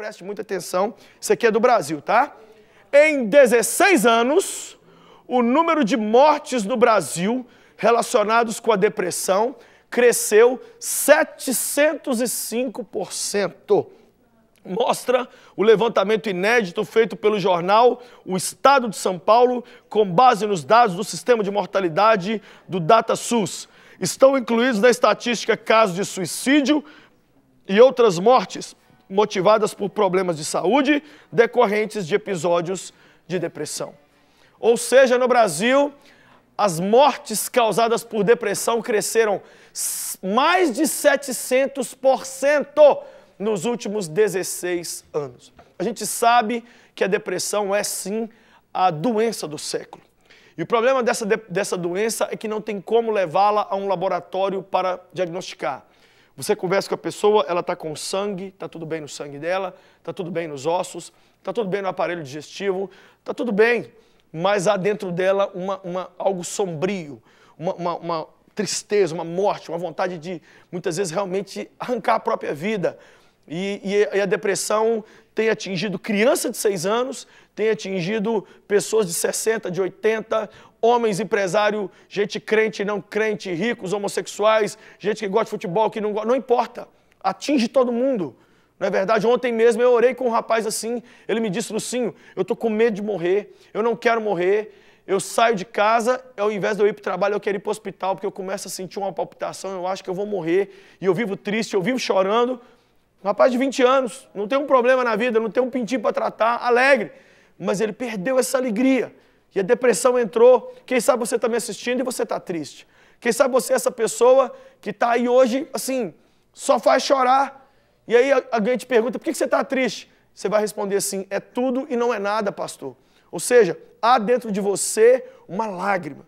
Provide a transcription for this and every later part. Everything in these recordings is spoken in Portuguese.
preste muita atenção, isso aqui é do Brasil, tá? Em 16 anos, o número de mortes no Brasil relacionados com a depressão cresceu 705%. Mostra o levantamento inédito feito pelo jornal O Estado de São Paulo, com base nos dados do sistema de mortalidade do DataSUS. Estão incluídos na estatística casos de suicídio e outras mortes, motivadas por problemas de saúde decorrentes de episódios de depressão. Ou seja, no Brasil, as mortes causadas por depressão cresceram mais de 700% nos últimos 16 anos. A gente sabe que a depressão é sim a doença do século. E o problema dessa, dessa doença é que não tem como levá-la a um laboratório para diagnosticar. Você conversa com a pessoa, ela está com sangue, está tudo bem no sangue dela, está tudo bem nos ossos, está tudo bem no aparelho digestivo, está tudo bem, mas há dentro dela uma, uma algo sombrio, uma, uma, uma tristeza, uma morte, uma vontade de muitas vezes realmente arrancar a própria vida, e, e, e a depressão tem atingido criança de 6 anos, tem atingido pessoas de 60, de 80, homens empresário, gente crente, não crente, ricos, homossexuais, gente que gosta de futebol, que não gosta, não importa. Atinge todo mundo. Não é verdade? Ontem mesmo eu orei com um rapaz assim, ele me disse, Lucinho, eu estou com medo de morrer, eu não quero morrer, eu saio de casa, ao invés de eu ir para o trabalho, eu quero ir para o hospital, porque eu começo a sentir uma palpitação, eu acho que eu vou morrer, e eu vivo triste, eu vivo chorando, um rapaz de 20 anos, não tem um problema na vida, não tem um pintinho para tratar, alegre. Mas ele perdeu essa alegria. E a depressão entrou. Quem sabe você está me assistindo e você está triste. Quem sabe você é essa pessoa que está aí hoje, assim, só faz chorar. E aí alguém te pergunta, por que você está triste? Você vai responder assim, é tudo e não é nada, pastor. Ou seja, há dentro de você uma lágrima.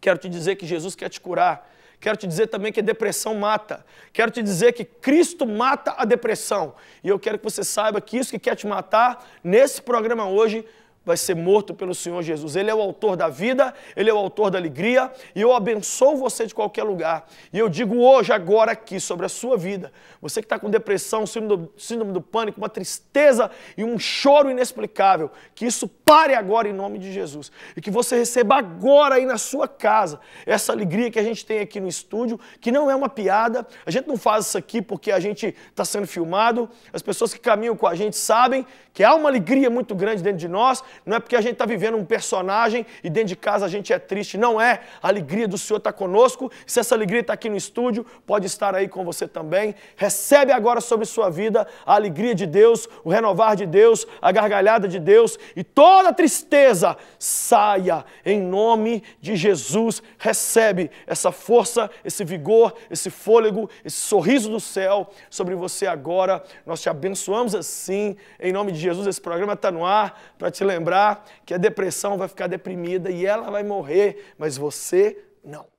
Quero te dizer que Jesus quer te curar. Quero te dizer também que a depressão mata. Quero te dizer que Cristo mata a depressão. E eu quero que você saiba que isso que quer te matar, nesse programa hoje, vai ser morto pelo Senhor Jesus. Ele é o autor da vida, ele é o autor da alegria, e eu abençoo você de qualquer lugar. E eu digo hoje, agora aqui, sobre a sua vida. Você que está com depressão, síndrome do, síndrome do pânico, uma tristeza e um choro inexplicável, que isso pare agora em nome de Jesus. E que você receba agora aí na sua casa essa alegria que a gente tem aqui no estúdio, que não é uma piada. A gente não faz isso aqui porque a gente está sendo filmado. As pessoas que caminham com a gente sabem que há uma alegria muito grande dentro de nós não é porque a gente está vivendo um personagem e dentro de casa a gente é triste. Não é. A alegria do Senhor está conosco. Se essa alegria está aqui no estúdio, pode estar aí com você também. Recebe agora sobre sua vida a alegria de Deus, o renovar de Deus, a gargalhada de Deus e toda tristeza saia em nome de Jesus. Recebe essa força, esse vigor, esse fôlego, esse sorriso do céu sobre você agora. Nós te abençoamos assim, em nome de Jesus. Esse programa está no ar para te lembrar lembrar que a depressão vai ficar deprimida e ela vai morrer, mas você não.